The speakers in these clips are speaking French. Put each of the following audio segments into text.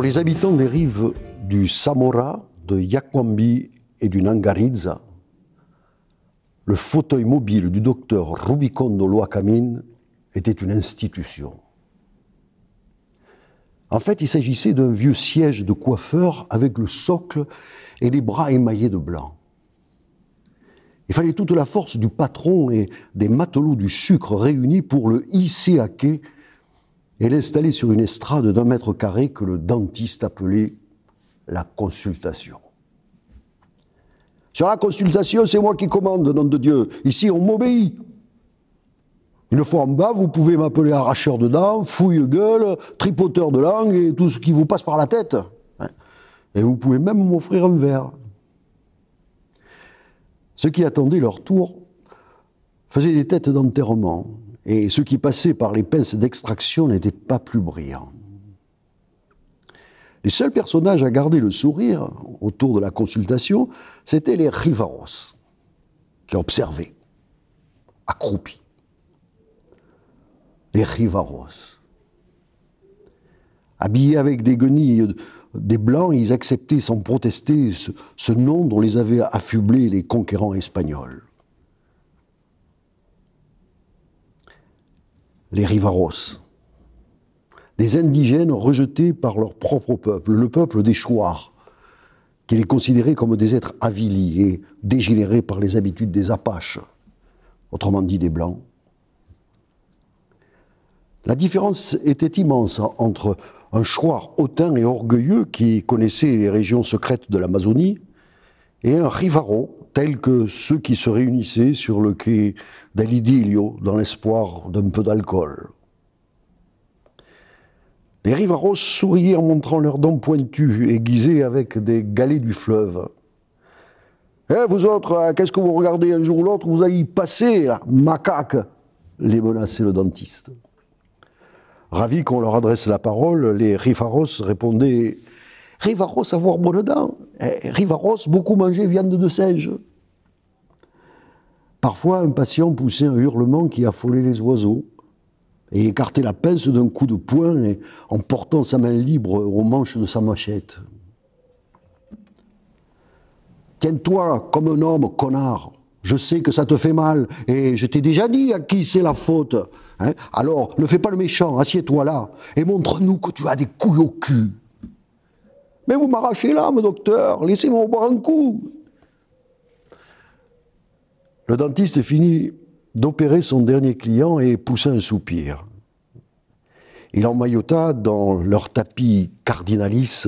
Pour les habitants des rives du Samora, de Yakwambi et du Nangariza, le fauteuil mobile du docteur Rubicondo Loacamin était une institution. En fait, il s'agissait d'un vieux siège de coiffeur avec le socle et les bras émaillés de blanc. Il fallait toute la force du patron et des matelots du sucre réunis pour le hisser à et l'installer sur une estrade d'un mètre carré que le dentiste appelait la consultation. Sur la consultation, c'est moi qui commande, nom de Dieu. Ici, on m'obéit. Une fois en bas, vous pouvez m'appeler arracheur de dents, fouille-gueule, tripoteur de langue et tout ce qui vous passe par la tête. Hein. Et vous pouvez même m'offrir un verre. Ceux qui attendaient leur tour faisaient des têtes d'enterrement, et ceux qui passaient par les pinces d'extraction n'étaient pas plus brillants. Les seuls personnages à garder le sourire autour de la consultation, c'étaient les Rivaros, qui observaient, accroupis. Les Rivaros. Habillés avec des guenilles des Blancs, ils acceptaient sans protester ce, ce nom dont les avaient affublés les conquérants espagnols. les Rivaros, des indigènes rejetés par leur propre peuple, le peuple des Chouars, qui les considérait comme des êtres avilis et dégénérés par les habitudes des Apaches, autrement dit des Blancs. La différence était immense entre un Chouar hautain et orgueilleux qui connaissait les régions secrètes de l'Amazonie, et un Rivaro, tel que ceux qui se réunissaient sur le quai d'Alidilio dans l'espoir d'un peu d'alcool. Les Rivaros souriaient en montrant leurs dents pointues, aiguisées avec des galets du fleuve. Eh, vous autres, qu'est-ce que vous regardez un jour ou l'autre Vous allez y passer, macaque les menaçait le dentiste. Ravis qu'on leur adresse la parole, les rivaros répondaient Rivaros avoir bonne dent. Eh, Rivaros beaucoup manger viande de singe. Parfois, un patient poussait un hurlement qui affolait les oiseaux et écartait la pince d'un coup de poing en portant sa main libre aux manches de sa machette. Tiens-toi comme un homme, connard. Je sais que ça te fait mal et je t'ai déjà dit à qui c'est la faute. Hein. Alors, ne fais pas le méchant, assieds-toi là et montre-nous que tu as des couilles au cul. Mais vous m'arrachez l'âme, docteur, laissez-moi boire un coup. Le dentiste finit d'opérer son dernier client et poussa un soupir. Il emmaillota dans leur tapis cardinalis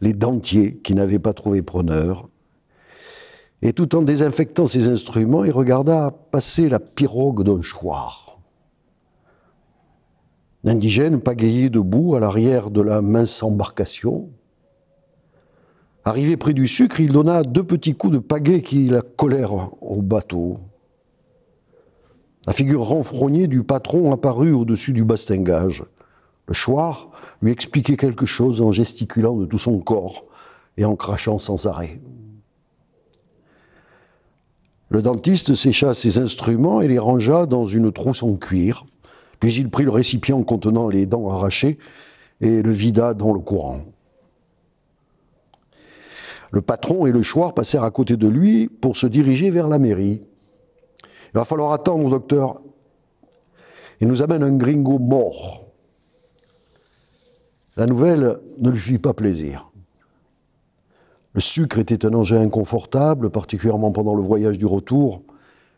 les dentiers qui n'avaient pas trouvé preneur. Et tout en désinfectant ses instruments, il regarda passer la pirogue d'un choir. L'indigène pagayait debout à l'arrière de la mince embarcation, Arrivé près du sucre, il donna deux petits coups de pagaie qui la collèrent au bateau. La figure renfrognée du patron apparut au-dessus du bastingage. Le choir lui expliquait quelque chose en gesticulant de tout son corps et en crachant sans arrêt. Le dentiste sécha ses instruments et les rangea dans une trousse en cuir. Puis il prit le récipient contenant les dents arrachées et le vida dans le courant. Le patron et le choir passèrent à côté de lui pour se diriger vers la mairie. Il va falloir attendre, docteur. Il nous amène un gringo mort. La nouvelle ne lui fit pas plaisir. Le sucre était un engin inconfortable, particulièrement pendant le voyage du retour,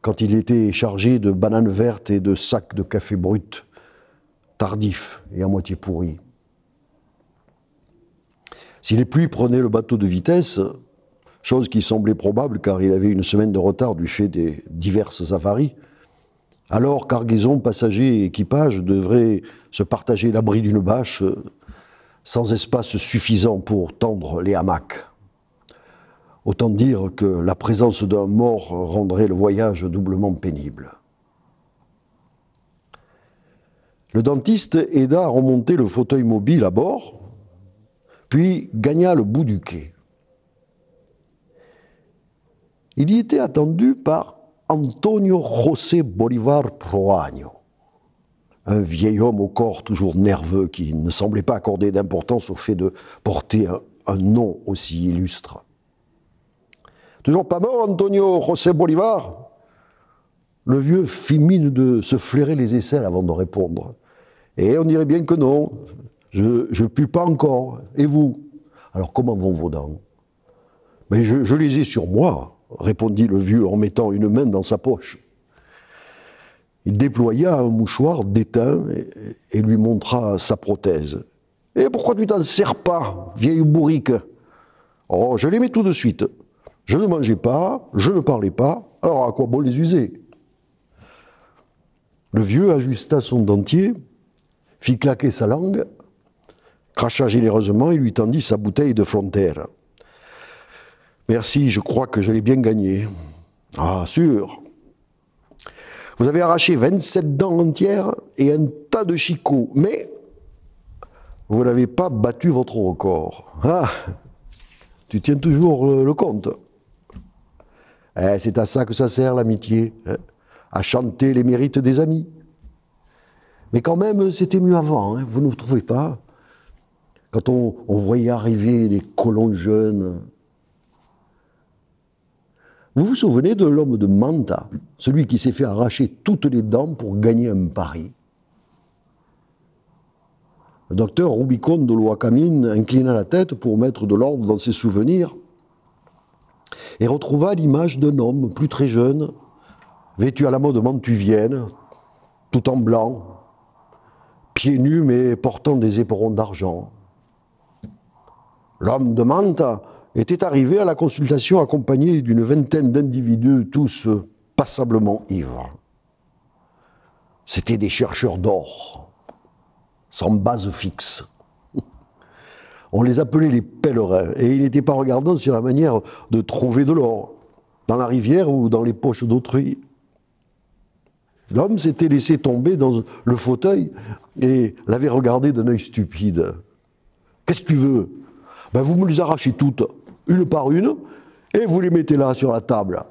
quand il était chargé de bananes vertes et de sacs de café brut, tardifs et à moitié pourris. Si les pluies prenaient le bateau de vitesse, chose qui semblait probable car il avait une semaine de retard du fait des diverses avaries, alors cargaison, passagers et équipage devraient se partager l'abri d'une bâche euh, sans espace suffisant pour tendre les hamacs. Autant dire que la présence d'un mort rendrait le voyage doublement pénible. Le dentiste aida à remonter le fauteuil mobile à bord, puis gagna le bout du quai. Il y était attendu par Antonio José Bolívar Proaño, un vieil homme au corps toujours nerveux qui ne semblait pas accorder d'importance au fait de porter un, nom aussi illustre. Toujours pas mort, Antonio José Bolívar ?» Le vieux fit mine de se flairer les aisselles avant de répondre. Et on dirait bien que non. Je ne pue pas encore. Et vous Alors comment vont vos dents Mais je, les ai sur moi, répondit le vieux en mettant une main dans sa poche. Il déploya un mouchoir d'étain et, lui montra sa prothèse. Et pourquoi tu t'en sers pas, vieille bourrique Oh, je les mets tout de suite. Je ne mangeais pas, je ne parlais pas, alors à quoi bon les user Le vieux ajusta son dentier, fit claquer sa langue, cracha généreusement et lui tendit sa bouteille de frontière. Merci, je crois que je l'ai bien gagné. Ah, sûr. Vous avez arraché 27 dents entières et un tas de chicots, mais vous n'avez pas battu votre record. Ah, tu tiens toujours le compte. Eh, c'est à ça que ça sert l'amitié, hein, à chanter les mérites des amis. Mais quand même, c'était mieux avant, hein, vous ne vous trouvez pas quand on, voyait arriver les colons jeunes, vous vous souvenez de l'homme de Manta, celui qui s'est fait arracher toutes les dents pour gagner un pari Le docteur Rubicon de Loacamine inclina la tête pour mettre de l'ordre dans ses souvenirs et retrouva l'image d'un homme plus très jeune, vêtu à la mode mantuvienne, tout en blanc, pieds nus mais portant des éperons d'argent. L'homme de Manta était arrivé à la consultation accompagné d'une vingtaine d'individus, tous passablement ivres. C'étaient des chercheurs d'or, sans base fixe. On les appelait les pèlerins, et ils n'étaient pas regardants sur la manière de trouver de l'or, dans la rivière ou dans les poches d'autrui. L'homme s'était laissé tomber dans le fauteuil et l'avait regardé d'un œil stupide. Qu'est-ce que tu veux ben, vous me les arrachez toutes, une par une, et vous les mettez là sur la table.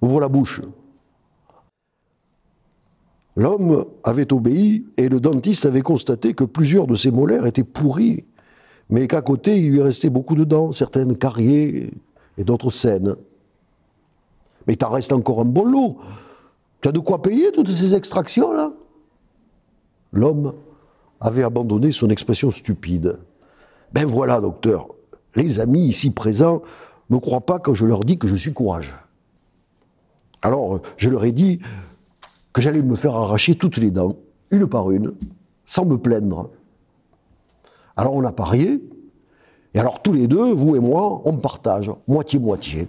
Ouvre la bouche. L'homme avait obéi et le dentiste avait constaté que plusieurs de ses molaires étaient pourris, mais qu'à côté, il lui restait beaucoup de dents, certaines carriées et d'autres saines. Mais t'en reste encore un bon lot. Tu as de quoi payer toutes ces extractions-là L'homme avait abandonné son expression stupide. Ben voilà, docteur, les amis ici présents ne me croient pas quand je leur dis que je suis courageux. » Alors, euh, je leur ai dit que j'allais me faire arracher toutes les dents, une par une, sans me plaindre. Alors, on a parié. Et alors, tous les deux, vous et moi, on partage, moitié-moitié.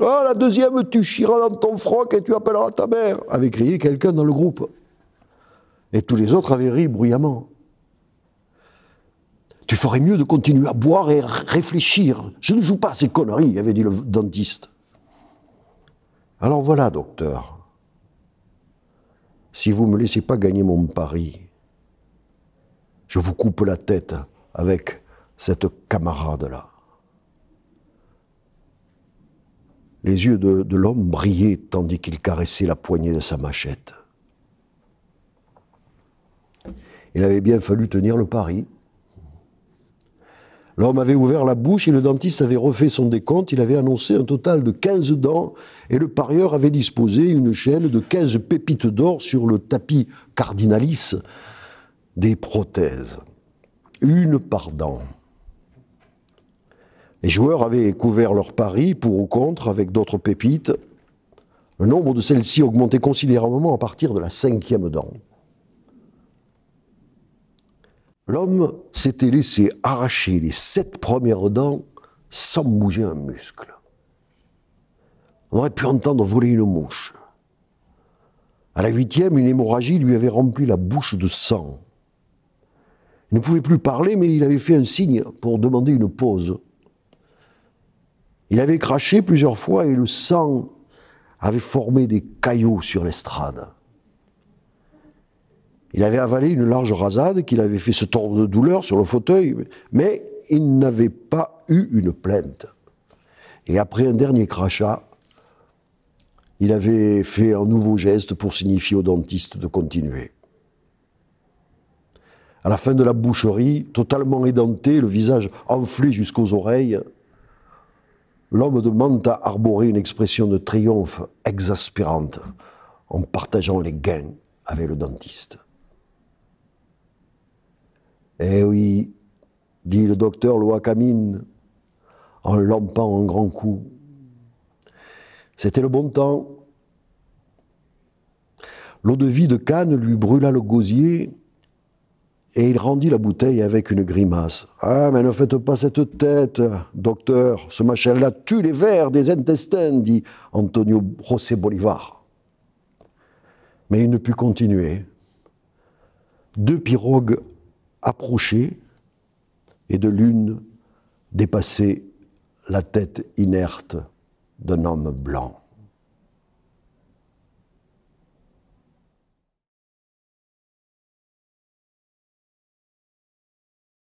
Ah, la deuxième, tu chiras dans ton froc et tu appelleras ta mère avait crié quelqu'un dans le groupe. Et tous les autres avaient ri bruyamment. Tu ferais mieux de continuer à boire et à réfléchir. Je ne joue pas à ces conneries, avait dit le dentiste. Alors voilà, docteur. Si vous ne me laissez pas gagner mon pari, je vous coupe la tête avec cette camarade-là. Les yeux de, de l'homme brillaient tandis qu'il caressait la poignée de sa machette. Il avait bien fallu tenir le pari. L'homme avait ouvert la bouche et le dentiste avait refait son décompte. Il avait annoncé un total de 15 dents et le parieur avait disposé une chaîne de 15 pépites d'or sur le tapis cardinalis des prothèses. Une par dent. Les joueurs avaient couvert leur pari pour ou contre avec d'autres pépites. Le nombre de celles-ci augmentait considérablement à partir de la cinquième dent. L'homme s'était laissé arracher les sept premières dents sans bouger un muscle. On aurait pu entendre voler une mouche. À la huitième, une hémorragie lui avait rempli la bouche de sang. Il ne pouvait plus parler, mais il avait fait un signe pour demander une pause. Il avait craché plusieurs fois et le sang avait formé des caillots sur l'estrade. Il avait avalé une large rasade qu'il avait fait se tordre de douleur sur le fauteuil, mais il n'avait pas eu une plainte. Et après un dernier crachat, il avait fait un nouveau geste pour signifier au dentiste de continuer. À la fin de la boucherie, totalement édenté, le visage enflé jusqu'aux oreilles, l'homme de Manta arborait une expression de triomphe exaspérante en partageant les gains avec le dentiste. Eh oui, dit le docteur Loacamine en lampant un grand coup. C'était le bon temps. L'eau de vie de Cannes lui brûla le gosier et il rendit la bouteille avec une grimace. Ah, mais ne faites pas cette tête, docteur. Ce machin-là tue les vers des intestins, dit Antonio José Bolivar. Mais il ne put continuer. Deux pirogues approcher et de l'une dépasser la tête inerte d'un homme blanc.